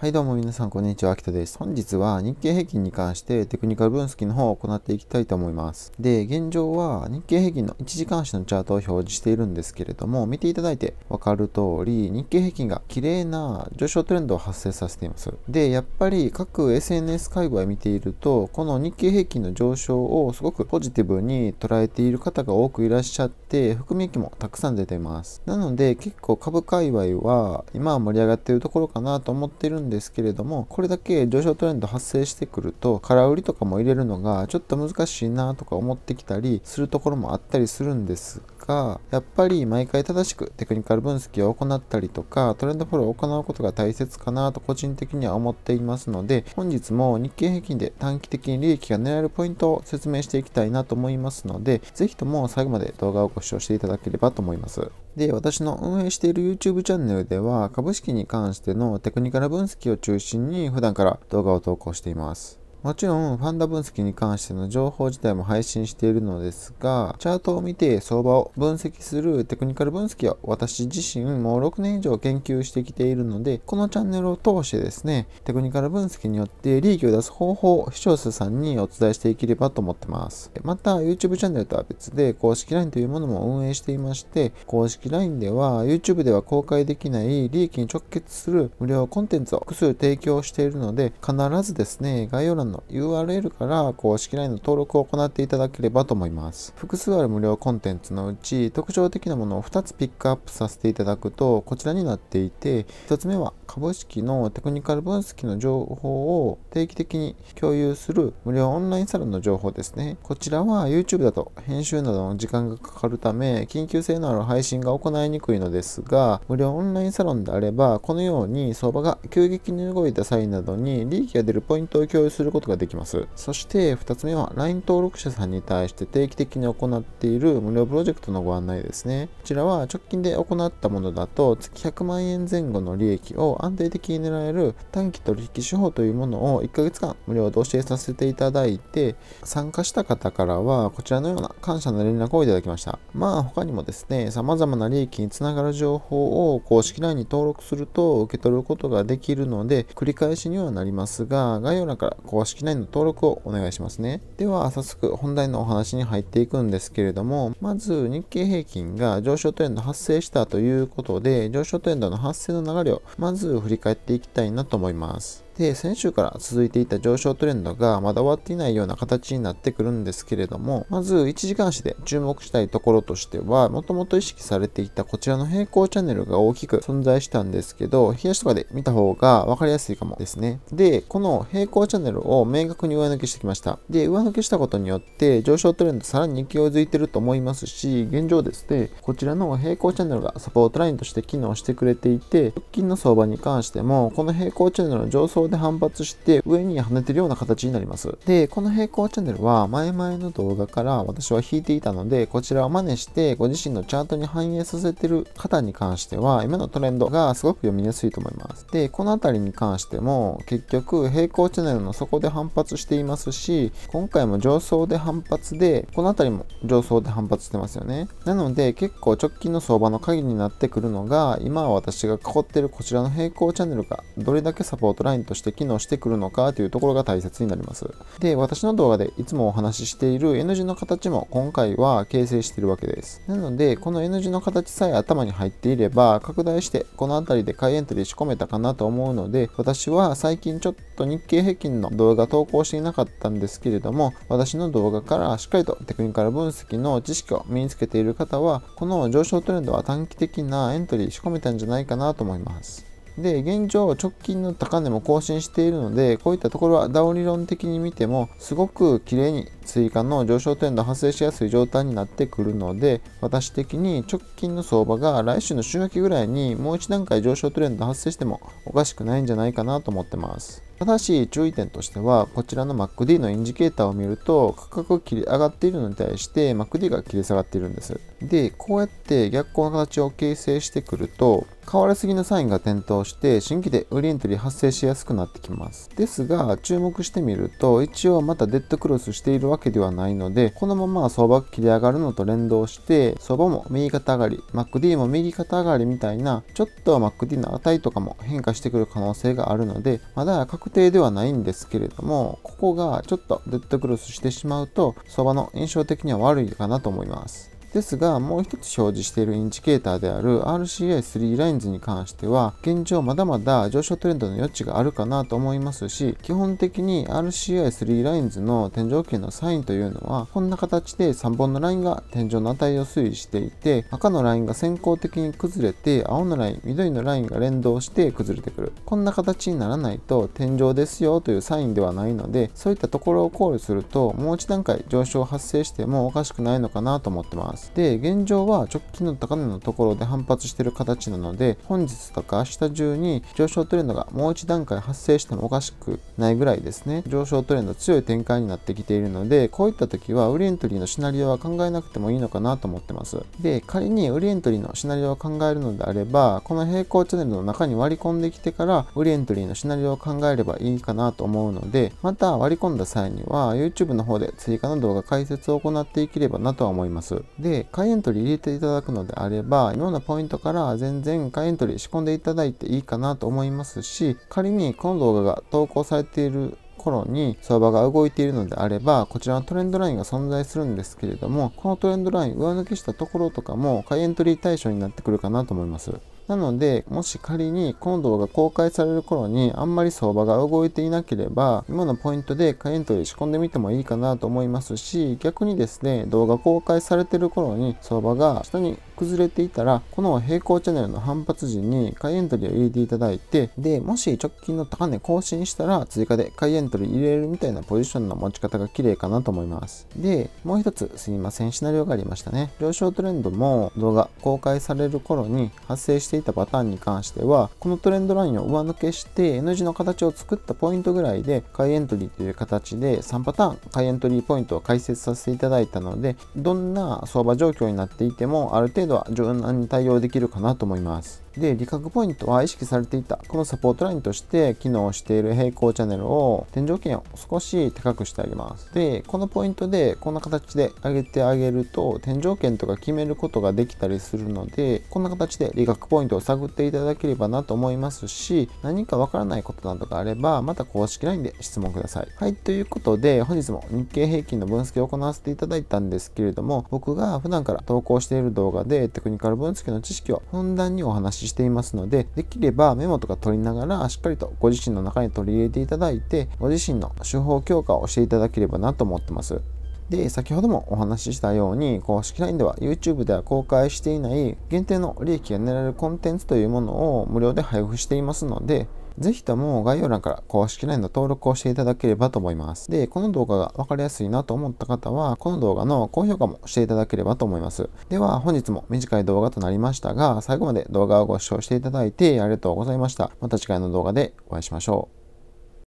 はいどうも皆さんこんにちは、秋田です。本日は日経平均に関してテクニカル分析の方を行っていきたいと思います。で、現状は日経平均の1時間足のチャートを表示しているんですけれども、見ていただいてわかる通り、日経平均が綺麗な上昇トレンドを発生させています。で、やっぱり各 SNS 界隈見ていると、この日経平均の上昇をすごくポジティブに捉えている方が多くいらっしゃって、含み益もたくさん出ています。なので、結構株界隈は今は盛り上がっているところかなと思っているんですんですけれどもこれだけ上昇トレンド発生してくると空売りとかも入れるのがちょっと難しいなとか思ってきたりするところもあったりするんですかやっぱり毎回正しくテクニカル分析を行ったりとかトレンドフォローを行うことが大切かなと個人的には思っていますので本日も日経平均で短期的に利益が狙えるポイントを説明していきたいなと思いますので是非とも最後まで動画をご視聴していただければと思いますで私の運営している YouTube チャンネルでは株式に関してのテクニカル分析を中心に普段から動画を投稿していますもちろんファンダ分析に関しての情報自体も配信しているのですが、チャートを見て相場を分析するテクニカル分析は私自身もう6年以上研究してきているので、このチャンネルを通してですね、テクニカル分析によって利益を出す方法を視聴者さんにお伝えしていければと思ってます。また YouTube チャンネルとは別で公式 LINE というものも運営していまして、公式 LINE では YouTube では公開できない利益に直結する無料コンテンツを複数提供しているので、必ずですね、概要欄欄の URL から公式 LINE の登録を行っていただければと思います。複数ある無料コンテンツのうち特徴的なものを2つピックアップさせていただくとこちらになっていて1つ目は株式のテクニカル分析の情報を定期的に共有する無料オンラインサロンの情報ですね。こちらは YouTube だと編集などの時間がかかるため緊急性のある配信が行いにくいのですが無料オンラインサロンであればこのように相場が急激に動いた際などに利益が出るポイントを共有することことができます。そして2つ目は LINE 登録者さんに対して定期的に行っている無料プロジェクトのご案内ですね。こちらは直近で行ったものだと月100万円前後の利益を安定的に狙える短期取引手法というものを1ヶ月間無料で教えさせていただいて参加した方からはこちらのような感謝の連絡をいただきました。まあ他にもですね、様々な利益につながる情報を公式 LINE に登録すると受け取ることができるので繰り返しにはなりますが概要欄から公式式内の登録をお願いしますね。では、早速本題のお話に入っていくんですけれども、まず日経平均が上昇トレンド発生したということで、上昇トレンドの発生の流れをまず振り返っていきたいなと思います。で、先週から続いていた上昇トレンドがまだ終わっていないような形になってくるんですけれども、まず1時間足で注目したいところとしては、もともと意識されていたこちらの平行チャンネルが大きく存在したんですけど、冷やしとかで見た方が分かりやすいかもですね。で、この平行チャンネルを明確に上抜けしてきました。で、上抜けしたことによって上昇トレンドさらに勢いづいてると思いますし、現状ですね、こちらの平行チャンネルがサポートラインとして機能してくれていて、直近の相場に関しても、この平行チャンネルの上昇で反発して上に跳ねてるような形になります。で、この平行チャンネルは前々の動画から私は引いていたので、こちらを真似してご自身のチャートに反映させてる方に関しては、今のトレンドがすごく読みやすいと思います。で、この辺りに関しても結局平行チャンネルの底で反発していますし、今回も上層で反発で、この辺りも上層で反発してますよね。なので結構直近の相場の鍵になってくるのが、今私が囲ってるこちらの平行チャンネルがどれだけサポートラインとしてして機能してくるのかというところが大切になります。で、私の動画でいつもお話ししている N 字の形も今回は形成しているわけです。なので、この N 字の形さえ頭に入っていれば、拡大してこの辺りでいエントリー仕込めたかなと思うので、私は最近ちょっと日経平均の動画投稿していなかったんですけれども、私の動画からしっかりとテクニカル分析の知識を身につけている方は、この上昇トレンドは短期的なエントリー仕込めたんじゃないかなと思います。で、現状直近の高値も更新しているので、こういったところはダウ理論的に見ても、すごく綺麗に追加の上昇トレンド発生しやすい状態になってくるので、私的に直近の相場が来週の週明けぐらいにもう一段階上昇トレンド発生してもおかしくないんじゃないかなと思ってます。ただし注意点としては、こちらの MacD のインジケーターを見ると、価格が切り上がっているのに対して MacD が切り下がっているんです。で、こうやって逆光の形を形成してくると、変わりすぎのサインが点灯して新規で売りエントリー発生しやすくなってきますですが注目してみると一応またデッドクロスしているわけではないのでこのまま相場が切り上がるのと連動して相場も右肩上がり MacD も右肩上がりみたいなちょっと MacD の値とかも変化してくる可能性があるのでまだ確定ではないんですけれどもここがちょっとデッドクロスしてしまうと相場の印象的には悪いかなと思いますですが、もう一つ表示しているインジケーターである r c i 3ラインズに関しては、現状まだまだ上昇トレンドの余地があるかなと思いますし、基本的に r c i 3ラインズの天井圏のサインというのは、こんな形で3本のラインが天井の値を推移していて、赤のラインが先行的に崩れて、青のライン、緑のラインが連動して崩れてくる。こんな形にならないと天井ですよというサインではないので、そういったところを考慮すると、もう一段階上昇発生してもおかしくないのかなと思ってます。ますで現状は直近の高値のところで反発している形なので本日とか明日中に上昇トレンドがもう一段階発生してもおかしくないぐらいですね上昇トレンド強い展開になってきているのでこういった時は売りエントリーのシナリオは考えなくてもいいのかなと思ってますで仮に売りエントリーのシナリオを考えるのであればこの平行チャンネルの中に割り込んできてから売りエントリーのシナリオを考えればいいかなと思うのでまた割り込んだ際には YouTube の方で追加の動画解説を行っていければなとは思いますでで、開エントリー入れていただくのであれば、今のポイントから全然いエントリー仕込んでいただいていいかなと思いますし、仮にこの動画が投稿されている頃に相場が動いているのであれば、こちらのトレンドラインが存在するんですけれども、このトレンドライン上抜けしたところとかも、買いエントリー対象になってくるかなと思います。なので、もし仮にこの動画公開される頃にあんまり相場が動いていなければ、今のポイントで買いエントリー仕込んでみてもいいかなと思いますし、逆にですね、動画公開されてる頃に相場が下に崩れていたら、この平行チャンネルの反発時に買いエントリーを入れていただいて、で、もし直近の高値更新したら追加で買いエントリー入れるみたいなポジションの持ち方が綺麗かなと思います。で、もう一つすいません、シナリオがありましたね。上昇トレンドも動画公開される頃に発生していたパターンに関しては、このトレンドラインを上抜けして N 字の形を作ったポイントぐらいで買いエントリーという形で3パターン買いエントリーポイントを解説させていただいたので、どんな相場状況になっていてもある程度度は柔軟に対応できるかなと思います。で、利確ポイントは意識されていた、このサポートラインとして機能している平行チャンネルを、天井圏を少し高くしてあげます。で、このポイントで、こんな形で上げてあげると、天井圏とか決めることができたりするので、こんな形で利確ポイントを探っていただければなと思いますし、何かわからないことなどがあれば、また公式 LINE で質問ください。はい、ということで、本日も日経平均の分析を行わせていただいたんですけれども、僕が普段から投稿している動画でテクニカル分析の知識をふんだんにお話ししていますので、できればメモとか取りながら、しっかりとご自身の中に取り入れていただいて、ご自身の手法強化をしていただければなと思ってます。で、先ほどもお話ししたように、公式 LINE では YouTube では公開していない限定の利益が狙えるコンテンツというものを無料で配布していますので、ぜひとも概要欄から公式 LINE の登録をしていただければと思います。で、この動画がわかりやすいなと思った方は、この動画の高評価もしていただければと思います。では、本日も短い動画となりましたが、最後まで動画をご視聴していただいてありがとうございました。また次回の動画でお会いしましょう。